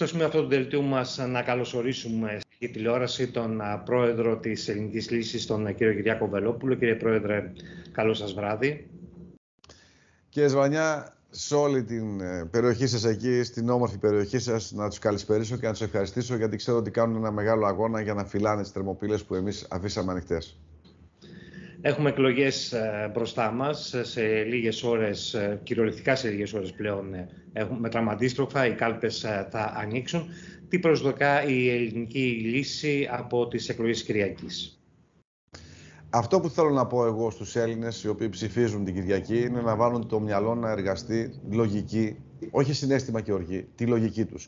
Στο σημείο αυτό του δελτίου μας να καλωσορίσουμε στη τηλεόραση τον πρόεδρο της ελληνικής λύσης, τον κύριο Κυριάκο Βελόπουλο. Κύριε Πρόεδρε, καλό σας βράδυ. Κύριε Σβανιά, σε όλη την ε, περιοχή σας εκεί, στην όμορφη περιοχή σας, να τους καλησπερίσω και να τους ευχαριστήσω γιατί ξέρω ότι κάνουν ένα μεγάλο αγώνα για να φυλάνε τις θερμοπύλες που εμείς αφήσαμε ανοιχτές. Έχουμε εκλογές ε, μπροστά μας ε, σε λίγες ώρες, ε, κυριολεκτικά σε λίγες ώρες πλέον έχουμε τραματίστροφα οι κάλπες θα ανοίξουν. Τι προσδοκά η ελληνική λύση από τις εκλογές Κυριακής. Αυτό που θέλω να πω εγώ στους Έλληνες, οι οποίοι ψηφίζουν την Κυριακή είναι να βάλουν το μυαλό να εργαστεί λογική, όχι συνέστημα και οργή, τη λογική τους.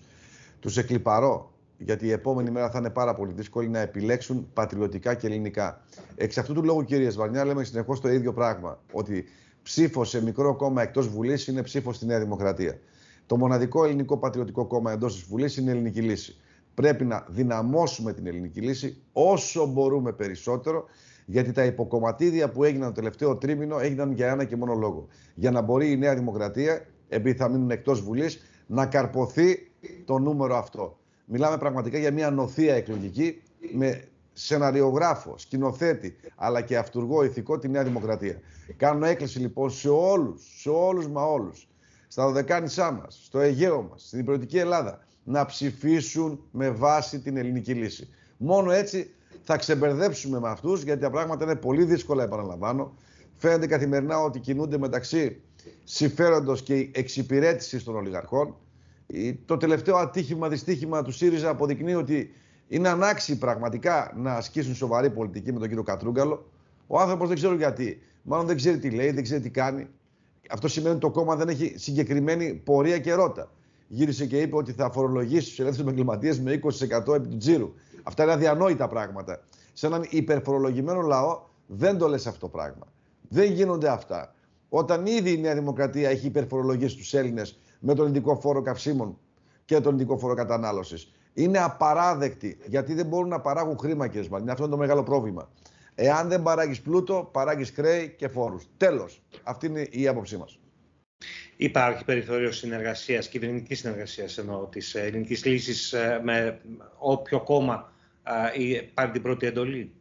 Του εκλυπαρώ γιατί η επόμενη μέρα θα είναι πάρα πολύ δύσκολη να επιλέξουν πατριωτικά και ελληνικά. Εξ αυτού του λόγου, κύριε Σβαρνιά, λέμε συνεχώς το ίδιο πράγμα. Ότι ψήφος σε μικρό κόμμα εκτός Βουλής είναι ψήφος στη Νέα Δημοκρατία. Το μοναδικό ελληνικό πατριωτικό κόμμα εντός της Βουλής είναι η Ελληνική Λύση. Πρέπει να δυναμώσουμε την Ελληνική Λύση όσο μπορούμε περισσότερο, γιατί τα υποκομματίδια που έγιναν το τελευταίο τρίμηνο έγιναν για ένα και μόνο λόγο. Για να μπορεί η Νέα Δημοκρατία, επειδή θα μείνουν εκτός Βουλής, να καρποθεί το νούμερο αυτό. Μιλάμε πραγματικά για μια νοθεία εκλογική με σεναριογράφο, σκηνοθέτη, αλλά και αυτούργο ηθικό τη Νέα Δημοκρατία. Κάνω έκκληση λοιπόν σε όλους, σε όλους μα όλους, στα δωδεκάνησά μας, στο Αιγαίο μας, στην Υπηρετική Ελλάδα, να ψηφίσουν με βάση την ελληνική λύση. Μόνο έτσι θα ξεμπερδέψουμε με αυτούς, γιατί τα πράγματα είναι πολύ δύσκολα, επαναλαμβάνω. Φαίνεται καθημερινά ότι κινούνται μεταξύ συμφέροντος και εξυπηρέτησης των ολιγαρχών. Ε, το τελευταίο ατύχημα, δυστύχημα του ΣΥΡΙΖΑ αποδεικνύει ότι είναι ανάξιοι πραγματικά να ασκήσουν σοβαρή πολιτική με τον κύριο Κατρούγκαλο. Ο άνθρωπος δεν ξέρει γιατί. Μάλλον δεν ξέρει τι λέει, δεν ξέρει τι κάνει. Αυτό σημαίνει ότι το κόμμα δεν έχει συγκεκριμένη πορεία και ρότα. Γύρισε και είπε ότι θα φορολογήσει τους ελεύθερους επαγγελματίες με 20% επί του τζίρου. Αυτά είναι αδιανόητα πράγματα. Σε έναν υπερφορολογημένο λαό δεν το λες αυτό πράγμα. Δεν γίνονται αυτά. Όταν ήδη η Νέα Δημοκρατία έχει υπερφορολογήσει τους Έλληνες με τον ειδικό φόρο καυσίμων και τον ειδικό φόρο κατανάλωσης. Είναι απαράδεκτη γιατί δεν μπορούν να παράγουν χρήμα, κύριε Σμαλίνη. Αυτό είναι το μεγάλο πρόβλημα. Εάν δεν παράγεις πλούτο, παράγεις χρέη και φόρους. Τέλος. Αυτή είναι η άποψή μας. Υπάρχει περιθώριο συνεργασίας, κυβερνητικής συνεργασίας εννοώ, της ε, ελληνικής λύσης ε, με όποιο κόμμα ε, πάρει την πρώτη εντολή.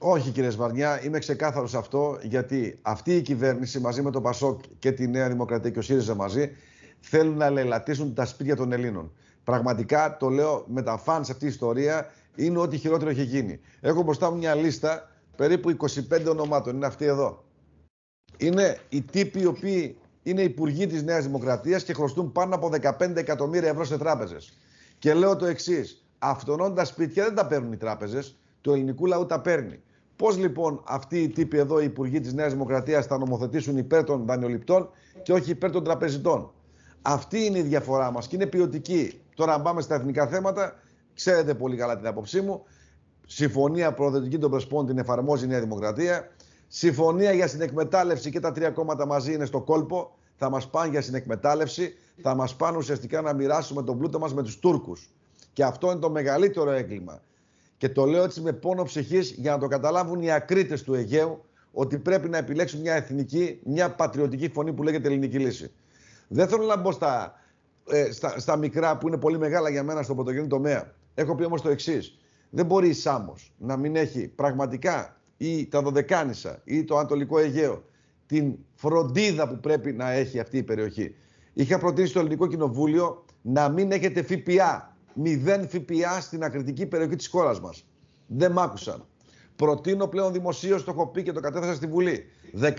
Όχι κύριε Σβαρνιά, είμαι ξεκάθαρος αυτό γιατί αυτή η κυβέρνηση μαζί με τον Πασόκ και τη Νέα Δημοκρατία και ο ΣΥΡΙΖΑ μαζί θέλουν να ελαττήσουν τα σπίτια των Ελλήνων. Πραγματικά το λέω με τα φαν σε αυτή η ιστορία είναι ό,τι χειρότερο έχει γίνει. Έχω μπροστά μου μια λίστα περίπου 25 ονομάτων. Είναι αυτή εδώ. Είναι οι τύποι οι οποίοι είναι υπουργοί της Νέας Δημοκρατίας και χρωστούν πάνω από 15 εκατομμύρια ευρώ σε τράπεζες. Και λέω το εξής. τα σπίτια δεν τα παίρνουν οι τράπεζες, του ελληνικού λαού τα παίρνει. Πώς λοιπόν αυτοί οι τύποι εδώ, οι υπουργοί της Νέας Δημοκρατίας, θα νομοθετήσουν υπέρ των δανειοληπτών και όχι υπέρ των τραπεζιτών. Αυτή είναι η διαφορά μας και είναι ποιοτική. Τώρα, αν πάμε στα εθνικά θέματα, ξέρετε πολύ καλά την άποψή μου. Συμφωνία προοδευτική των Πρεσπών την εφαρμόζει η Νέα Δημοκρατία. Συμφωνία για συνεκμετάλλευση και τα τρία κόμματα μαζί είναι στο κόλπο. Θα μας πάνε για συνεκμετάλλευση. Θα μας πάνε ουσιαστικά να μοιράσουμε τον πλούτο μας με τους Τούρκους. Και αυτό είναι το μεγαλύτερο έγκλημα. Και το λέω έτσι με πόνο ψυχής για να το καταλάβουν οι ακρίτες του Αιγαίου ότι πρέπει να επιλέξουν μια εθνική, μια πατριωτική φωνή που λέγεται Ελληνική Λύση. Δεν θέλω να μπω ε, στα, στα, μικρά που είναι πολύ μεγάλα για μένα στο πρωτογενή τομέα. Έχω πει όμως το εξής. Δεν μπορεί η Σάμος να μην έχει πραγματικά ή τα Δωδεκάνησα ή το Ανατολικό Αιγαίο την φροντίδα που πρέπει να έχει αυτή η περιοχή. Είχα προτείνει στο Ελληνικό Κοινοβούλιο να μην έχετε ΦΠΑ, μηδέν ΦΠΑ στην ακριτική περιοχή της χώρας μας. Δεν μ' άκουσαν. Προτείνω πλέον δημοσίως, το έχω πει και το κατέθεσα στη Βουλή. 15%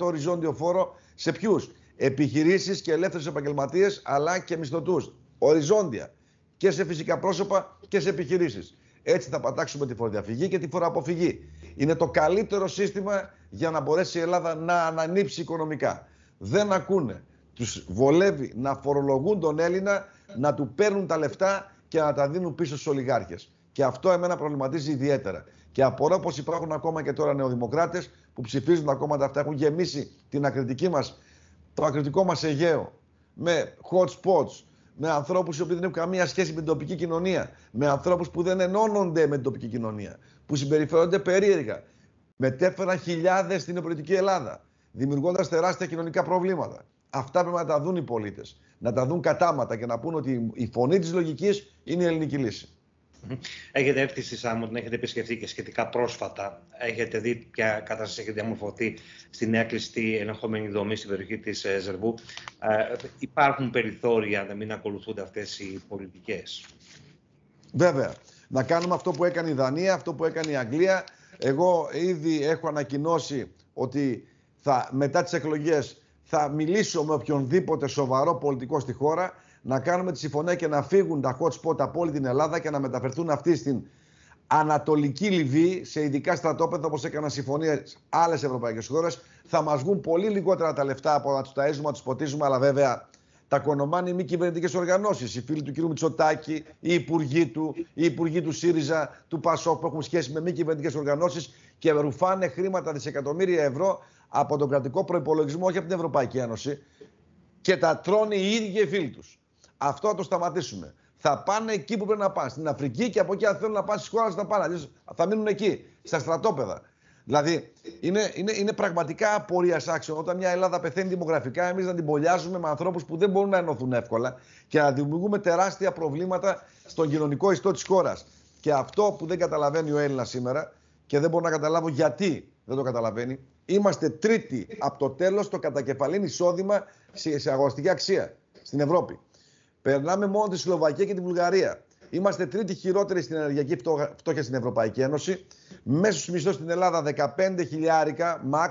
οριζόντιο φόρο σε ποιους, Επιχειρήσεις και ελεύθερους επαγγελματίες, αλλά και μισθωτούς. οριζόντια και σε φυσικά πρόσωπα και σε επιχειρήσεις. Έτσι θα πατάξουμε τη φοροδιαφυγή και τη φοροαποφυγή. Είναι το καλύτερο σύστημα για να μπορέσει η Ελλάδα να ανανύψει οικονομικά. Δεν ακούνε. Τους βολεύει να φορολογούν τον Έλληνα, να του παίρνουν τα λεφτά και να τα δίνουν πίσω στους ολιγάρχες. Και αυτό εμένα προβληματίζει ιδιαίτερα. Και απορώ πως υπάρχουν ακόμα και τώρα νεοδημοκράτες που ψηφίζουν τα κόμματα αυτά, έχουν γεμίσει την ακριτική μας το ακριτικό μας Αιγαίο, με hot spots, με ανθρώπους οι οποίοι δεν έχουν καμία σχέση με την τοπική κοινωνία, με ανθρώπους που δεν ενώνονται με την τοπική κοινωνία, που συμπεριφέρονται περίεργα. Μετέφεραν χιλιάδες στην πολιτική Ελλάδα, δημιουργώντας τεράστια κοινωνικά προβλήματα. Αυτά πρέπει να τα δουν οι πολίτες, να τα δουν κατάματα και να πούν ότι η φωνή της λογικής είναι η ελληνική λύση. Έχετε έρθει στη Σάμμο, την έχετε επισκεφθεί και σχετικά πρόσφατα. Έχετε δει ποια κατάσταση έχει διαμορφωθεί στη νέα κλειστή ενεχόμενη δομή στην περιοχή της ε, Ζερβού. Ε, υπάρχουν περιθώρια να μην ακολουθούνται αυτές οι πολιτικές. Βέβαια. Να κάνουμε αυτό που έκανε η Δανία, αυτό που έκανε η Αγγλία. Εγώ ήδη έχω ανακοινώσει ότι θα, μετά τις εκλογές θα μιλήσω με οποιονδήποτε σοβαρό πολιτικό στη χώρα να κάνουμε τη συμφωνία και να φύγουν τα hot spot από όλη την Ελλάδα και να μεταφερθούν αυτοί στην Ανατολική Λιβύη σε ειδικά στρατόπεδα όπως έκαναν συμφωνίες άλλες ευρωπαϊκές χώρες. Θα μας βγουν πολύ λιγότερα τα λεφτά από να τους ταζουμε, να τους ποτίζουμε, αλλά βέβαια τα κονομάνει οι μη κυβερνητικές οργανώσεις. Οι φίλοι του κ. Μητσοτάκη, οι υπουργοί του, οι υπουργοί του ΣΥΡΙΖΑ, του ΠΑΣΟΚ που έχουν σχέση με μη κυβερνητικές οργανώσεις και ρουφάνε χρήματα δισεκατομμύρια ευρώ από τον κρατικό προπολογισμό, όχι από την Ευρωπαϊκή Ένωση. Και τα τρώνε οι ίδιοι οι φίλοι τους. Αυτό θα το σταματήσουμε. Θα πάνε εκεί που πρέπει να πάνε. Στην Αφρική και από εκεί, αν θέλουν να πάνε στις χώρες, θα πάνε. θα μείνουν εκεί, στα στρατόπεδα. Δηλαδή, είναι, είναι, είναι πραγματικά απορία άξιο όταν μια Ελλάδα πεθαίνει δημογραφικά. Εμείς να την πολιάζουμε με ανθρώπους που δεν μπορούν να ενωθούν εύκολα και να δημιουργούμε τεράστια προβλήματα στον κοινωνικό ιστό της χώρας. Και αυτό που δεν καταλαβαίνει ο Έλληνας σήμερα και δεν μπορώ να καταλάβω γιατί δεν το καταλαβαίνει, είμαστε τρίτοι από το τέλος το κατακεφαλήν εισόδημα σε αγοραστική αξία στην Ευρώπη. Περνάμε μόνο τη Σλοβακία και τη Βουλγαρία. Είμαστε τρίτη χειρότερη στην ενεργειακή φτώχεια στην Ευρωπαϊκή Ένωση. Μέσος μισθός στην Ελλάδα 15 χιλιάρικα, max,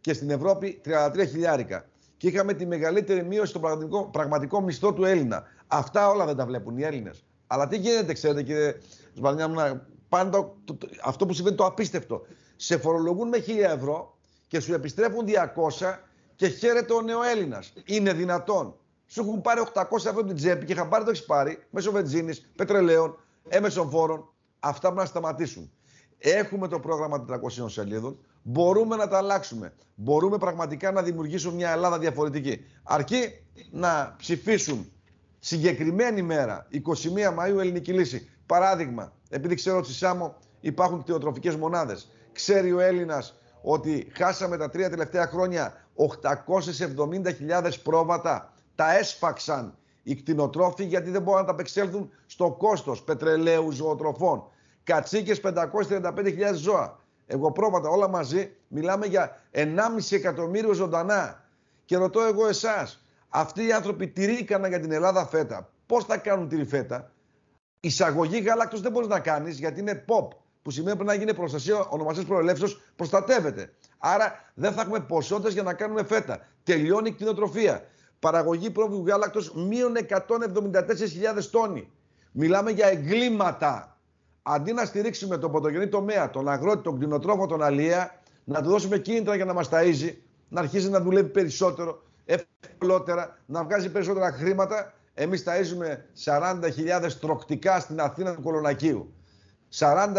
και στην Ευρώπη 33 χιλιάρικα. Και είχαμε τη μεγαλύτερη μείωση στο πραγματικό, πραγματικό μισθό του Έλληνα. Αυτά όλα δεν τα βλέπουν οι Έλληνες. Αλλά τι γίνεται, ξέρετε, κύριε Σβαρνιά, να πάντα αυτό που συμβαίνει το απίστευτο. Σε φορολογούν με 1000 ευρώ και σου επιστρέφουν 200 και χαίρεται ο Έλληνας. Είναι δυνατόν σου έχουν πάρει 800 ευρώ από την τσέπη και είχαν πάρει το έχεις πάρει μέσω βενζίνης, πετρελαίων, έμεσων φόρων. Αυτά πρέπει να σταματήσουν. Έχουμε το πρόγραμμα 400 σελίδων. Μπορούμε να τα αλλάξουμε. Μπορούμε πραγματικά να δημιουργήσουμε μια Ελλάδα διαφορετική. Αρκεί να ψηφίσουν συγκεκριμένη μέρα, 21 Μαΐου, ελληνική λύση. Παράδειγμα, επειδή ξέρω ότι στη Σάμο υπάρχουν κτηνοτροφικές μονάδες. ξέρει ο Έλληνας ότι χάσαμε τα τρία τελευταία χρόνια 870.000 πρόβατα τα έσφαξαν οι κτηνοτρόφοι γιατί δεν μπορούν να τα απεξέλθουν στο κόστος, πετρελαίου, ζωοτροφών. Κατσίκες 535.000 ζώα. Εγώ πρόβατα όλα μαζί μιλάμε για 1,5 εκατομμύριο ζωντανά. Και ρωτώ εγώ εσάς. αυτοί οι άνθρωποι τη για την Ελλάδα φέτα. Πώς θα κάνουν τη φέτα. Εισαγωγή γάλακτος δεν μπορείς να κάνεις, γιατί είναι pop. Που σημαίνει πρέπει να γίνει προστασία ονομασία προελεύσεως, προστατεύεται. Άρα δεν θα έχουμε ποσότητες για να κάνουμε φέτα. Τελειώνει η κτηνοτροφία παραγωγή πρόβειου γάλακτος μείον 174.000 τόνοι. Μιλάμε για εγκλήματα. Αντί να στηρίξουμε τον πρωτογενή τομέα, τον αγρότη, τον κτηνοτρόφο, τον αλλία, να του δώσουμε κίνητρα για να μας ταΐζει, να αρχίσει να δουλεύει περισσότερο, ευκολότερα, να βγάζει περισσότερα χρήματα. Εμείς ταΐζουμε 40.000 τροκτικά στην Αθήνα του Κολονακίου. 40.000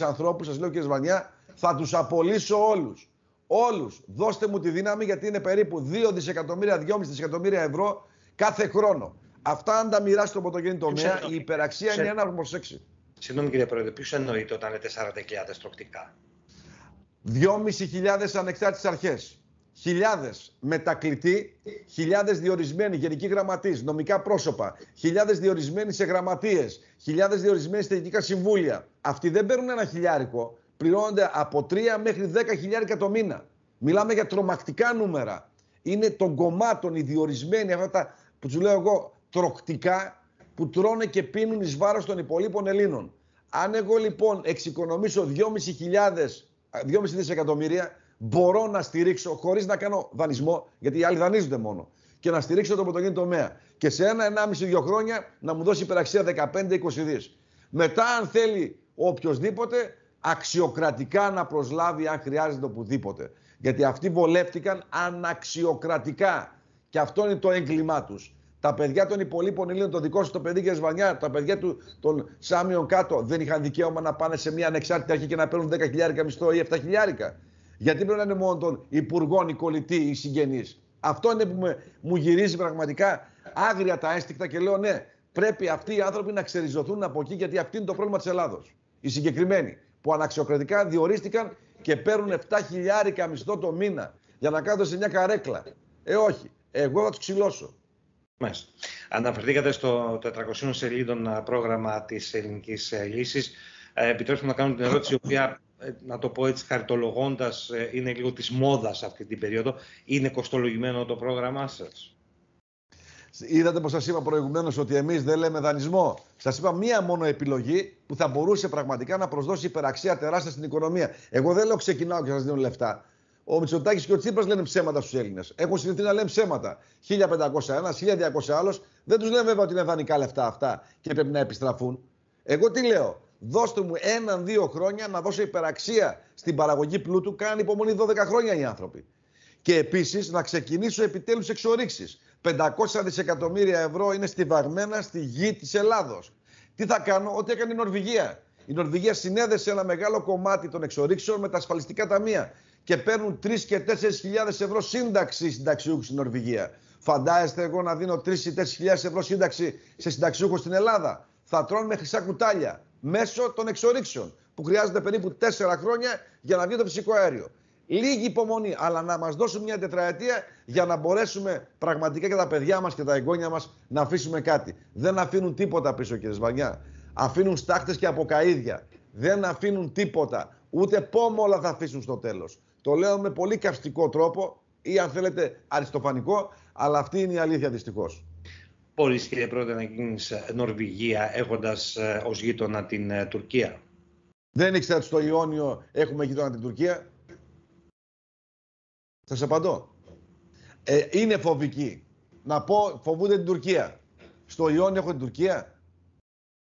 ανθρώπους, σας λέω κύριε Σβανιά, θα τους απολύσω όλους όλους. Δώστε μου τη δύναμη γιατί είναι περίπου 2 δισεκατομμύρια, 2,5 δισεκατομμύρια ευρώ κάθε χρόνο. Αυτά αν τα μοιράσει το πρωτογενή τομέα, η υπεραξία είναι ένα προς 6. Συγγνώμη κύριε Πρόεδρε, ποιος εννοείται όταν είναι 40.000 τροκτικά. 2.500 ανεξάρτητες αρχές. Χιλιάδες μετακλητοί, χιλιάδες διορισμένοι γενικοί γραμματείς, νομικά πρόσωπα, χιλιάδες διορισμένοι σε γραμματείες, χιλιάδες διορισμένοι σε συμβούλια. Αυτοί δεν παίρνουν ένα χιλιάρικο, πληρώνονται από 3 μέχρι 10 χιλιάρικα το μήνα. Μιλάμε για τρομακτικά νούμερα. Είναι των κομμάτων οι διορισμένοι αυτά τα, που τους λέω εγώ τροκτικά που τρώνε και πίνουν εις βάρος των υπολείπων Ελλήνων. Αν εγώ λοιπόν εξοικονομήσω 2.500, 2,5 δισεκατομμύρια μπορώ να στηρίξω χωρίς να κάνω δανεισμό γιατί οι άλλοι δανείζονται μόνο και να στηρίξω τον πρωτογενή τομέα. Και σε ένα, δύο χρόνια να μου δώσει υπεραξία 15-20 δις. Μετά, αν θέλει οποιοδήποτε, αξιοκρατικά να προσλάβει αν χρειάζεται οπουδήποτε. Γιατί αυτοί βολεύτηκαν αναξιοκρατικά. Και αυτό είναι το έγκλημά τους. Τα παιδιά των υπολείπων Ελλήνων, το δικό σου το παιδί Σβανιά, τα παιδιά του, των Σάμιων κάτω, δεν είχαν δικαίωμα να πάνε σε μια ανεξάρτητη αρχή και να παίρνουν 10.000 μισθό ή 7.000. Γιατί πρέπει να είναι μόνο των υπουργών, οι κολλητοί, οι συγγενείς. Αυτό είναι που μου γυρίζει πραγματικά άγρια τα αίσθηκτα και λέω ναι, πρέπει αυτοί οι άνθρωποι να ξεριζωθούν από εκεί γιατί αυτή είναι το πρόβλημα της Ελλάδος. Οι συγκεκριμένοι που αναξιοκρατικά διορίστηκαν και παίρνουν 7 χιλιάρικα μισθό το μήνα για να κάθονται σε μια καρέκλα. Ε, όχι. Εγώ θα τους ξυλώσω. Μες. Αναφερθήκατε στο 400 σελίδων ε, πρόγραμμα της Ελληνικής ε, Λύσης. Ε, επιτρέψτε να κάνω την ερώτηση, η οποία, να το πω έτσι χαριτολογώντας, είναι λίγο της μόδας αυτή την περίοδο. Είναι κοστολογημένο το πρόγραμμά σας. Είδατε πώ σας είπα προηγουμένως ότι εμείς δεν λέμε δανεισμό. Σας είπα μία μόνο επιλογή που θα μπορούσε πραγματικά να προσδώσει υπεραξία τεράστια στην οικονομία. Εγώ δεν λέω ξεκινάω και σας δίνω λεφτά. Ο Μητσοτάκης και ο Τσίπρας λένε ψέματα στους Έλληνες. Έχουν συνηθίσει να λένε ψέματα. 1501, 1200 άλλος. Δεν τους λένε βέβαια ότι είναι δανεικά λεφτά αυτά και πρέπει να επιστραφούν. Εγώ τι λέω. Δώστε μου έναν-δύο χρόνια να δώσω υπεραξία στην παραγωγή πλούτου. Κάνει υπομονή 12 χρόνια οι άνθρωποι. Και επίσης να ξεκινήσω επιτέλους εξορίξεις. 500 δισεκατομμύρια ευρώ είναι στιβαγμένα στη γη της Ελλάδος. Τι θα κάνω, ό,τι έκανε η Νορβηγία. Η Νορβηγία συνέδεσε ένα μεγάλο κομμάτι των εξορίξεων με τα ασφαλιστικά ταμεία και παίρνουν 3 και 4 ευρώ σύνταξη συνταξιούχου στην Νορβηγία. Φαντάζεστε εγώ να δίνω 3 ή 4 ευρώ σύνταξη σε συνταξιούχο στην Ελλάδα. Θα τρώνε με χρυσά κουτάλια μέσω των εξορίξεων που χρειάζονται περίπου 4 χρόνια για να βγει το φυσικό αέριο. Λίγη υπομονή, αλλά να μας δώσουν μια τετραετία για να μπορέσουμε πραγματικά και τα παιδιά μας και τα εγγόνια μας να αφήσουμε κάτι. Δεν αφήνουν τίποτα πίσω, κύριε Σβανιά. Αφήνουν στάχτες και αποκαίδια. Δεν αφήνουν τίποτα. Ούτε πόμολα θα αφήσουν στο τέλος. Το λέω με πολύ καυστικό τρόπο ή αν θέλετε αριστοφανικό, αλλά αυτή είναι η αλήθεια δυστυχώς. Μπορείς δυστυχω μπορει Πρόεδρε να γίνεις ε, Νορβηγία εχοντα ε, ως γείτονα την ε, Τουρκία. Δεν ήξερα ότι στο Ιόνιο έχουμε γείτονα την Τουρκία σε απαντώ. Ε, είναι φοβική. Να πω, φοβούνται την Τουρκία. Στο Ιόνιο έχω την Τουρκία.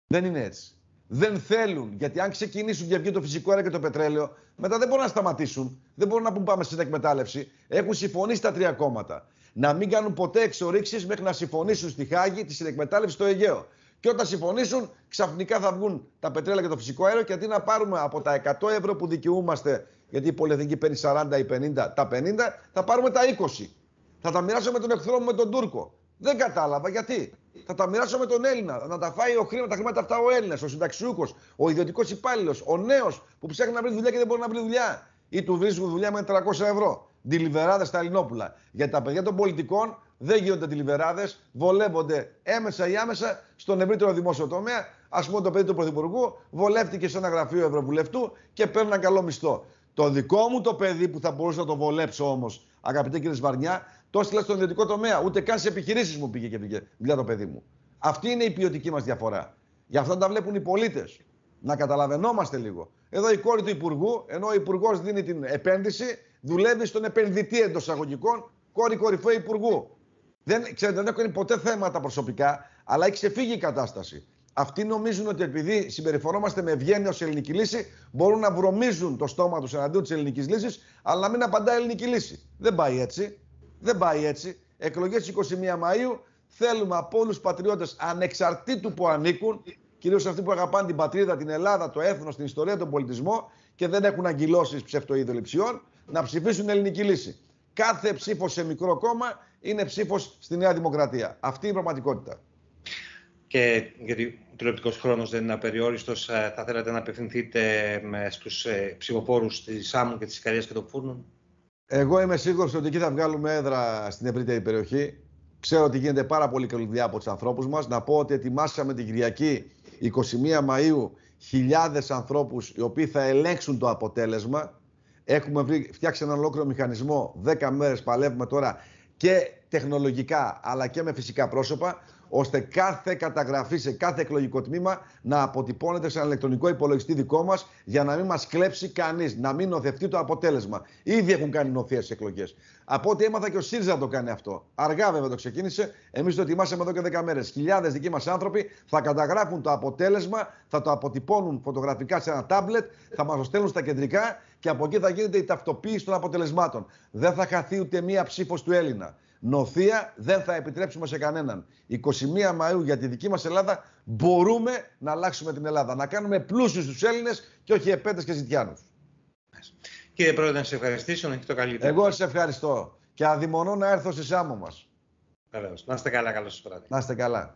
Δεν είναι έτσι. Δεν θέλουν, γιατί αν ξεκινήσουν και βγει το φυσικό αέριο και το πετρέλαιο, μετά δεν μπορούν να σταματήσουν. Δεν μπορούν να πούν πάμε στην εκμετάλλευση. Έχουν συμφωνήσει τα τρία κόμματα. Να μην κάνουν ποτέ εξορίξεις μέχρι να συμφωνήσουν στη Χάγη τη συνεκμετάλλευση στο Αιγαίο. Και όταν συμφωνήσουν, ξαφνικά θα βγουν τα πετρέλαια και το φυσικό αέριο. Και να πάρουμε από τα 100 ευρώ που δικαιούμαστε γιατί η πολυεθνική παίρνει 40 ή 50, τα 50, θα πάρουμε τα 20. Θα τα μοιράσω με τον εχθρό μου, με τον Τούρκο. Δεν κατάλαβα γιατί. Θα τα μοιράσω με τον Έλληνα. Να τα φάει ο χρήμα, τα χρήματα αυτά ο Έλληνας, ο συνταξιούχος, ο ιδιωτικός υπάλληλος, ο νέος που ψάχνει να βρει δουλειά και δεν μπορεί να βρει δουλειά. Ή του βρίσκουν δουλειά με 300 ευρώ. Τηλιβεράδε στα Ελληνόπουλα. Για τα παιδιά των πολιτικών δεν γίνονται τηλιβεράδε, βολεύονται έμεσα ή άμεσα στον ευρύτερο δημόσιο τομέα. Ας πούμε, το παιδί του Πρωθυπουργού βολεύτηκε σε ένα γραφείο Ευρωβουλευτού και παίρνει ένα καλό μισθό. Το δικό μου το παιδί που θα μπορούσα να το βολέψω όμως, αγαπητέ κύριε Σβαρνιά, το έστειλα στον ιδιωτικό τομέα. Ούτε καν σε επιχειρήσεις μου πήγε και πήγε. δουλειά το παιδί μου. Αυτή είναι η ποιοτική μας διαφορά. Γι' αυτό τα βλέπουν οι πολίτες. Να καταλαβαίνόμαστε λίγο. Εδώ η κόρη του Υπουργού, ενώ ο Υπουργός δίνει την επένδυση, δουλεύει στον επενδυτή εντός αγωγικών, κόρη κορυφαίου Υπουργού. Δεν, ξέρετε, δεν έχουν ποτέ θέματα προσωπικά, αλλά έχει ξεφύγει η κατάσταση. Αυτοί νομίζουν ότι επειδή συμπεριφορόμαστε με ευγένεια ως ελληνική λύση, μπορούν να βρωμίζουν το στόμα τους εναντίον της ελληνικής λύσης, αλλά να μην απαντά ελληνική λύση. Δεν πάει έτσι. Δεν πάει έτσι. Εκλογές 21 Μαου θέλουμε από όλους τους πατριώτες ανεξαρτήτου που ανήκουν, κυρίως αυτοί που αγαπάνε την πατρίδα, την Ελλάδα, το έθνος, την ιστορία, τον πολιτισμό και δεν έχουν αγκυλώσει ψευτοί να ψηφίσουν ελληνική λύση. Κάθε ψήφος σε μικρό κόμμα είναι ψήφος στη Νέα Δημοκρατία. Αυτή είναι η πραγματικότητα και γιατί ο τηλεοπτικός χρόνος δεν είναι απεριόριστος, ε, θα θέλατε να απευθυνθείτε στους ε, ψηφοφόρους της ΣΑΜΟΥ και της Ικαρίας και των Φούρνων. Εγώ είμαι σίγουρος ότι εκεί θα βγάλουμε έδρα στην ευρύτερη περιοχή. Ξέρω ότι γίνεται πάρα πολύ καλή δουλειά από τους ανθρώπους μας. Να πω ότι ετοιμάσαμε την Κυριακή 21 Μαου χιλιάδες ανθρώπους οι οποίοι θα ελέγξουν το αποτέλεσμα. Έχουμε φτιάξει έναν ολόκληρο μηχανισμό. 10 μέρες παλεύουμε τώρα και τεχνολογικά αλλά και με φυσικά πρόσωπα, ώστε κάθε καταγραφή σε κάθε εκλογικό τμήμα να αποτυπώνεται σε ένα ηλεκτρονικό υπολογιστή δικό μας για να μην μας κλέψει κανείς, να μην νοθευτεί το αποτέλεσμα. Ήδη έχουν κάνει νοθεία στις εκλογές. Από ό,τι έμαθα και ο ΣΥΡΙΖΑ να το κάνει αυτό. Αργά βέβαια το ξεκίνησε. Εμείς το ετοιμάσαμε εδώ και 10 μέρες. Χιλιάδες δικοί μας άνθρωποι θα καταγράφουν το αποτέλεσμα, θα το αποτυπώνουν φωτογραφικά σε ένα τάμπλετ, θα μας το στέλνουν στα κεντρικά και από εκεί θα γίνεται η ταυτοποίηση των αποτελεσμάτων. Δεν θα χαθεί ούτε μία ψήφος του Έλληνα. Νοθεία δεν θα επιτρέψουμε σε κανέναν. 21 Μαΐου για τη δική μας Ελλάδα μπορούμε να αλλάξουμε την Ελλάδα. Να κάνουμε πλούσιους τους Έλληνες και όχι επέντες και ζητιάνους. Κύριε Πρόεδρε, να σε ευχαριστήσω. Να το καλύτερο. Εγώ σε ευχαριστώ. Και αδειμονώ να έρθω στη Σάμμο μας. Βεβαίως. Να είστε καλά. Καλώς σας βράδυ. Να είστε καλά.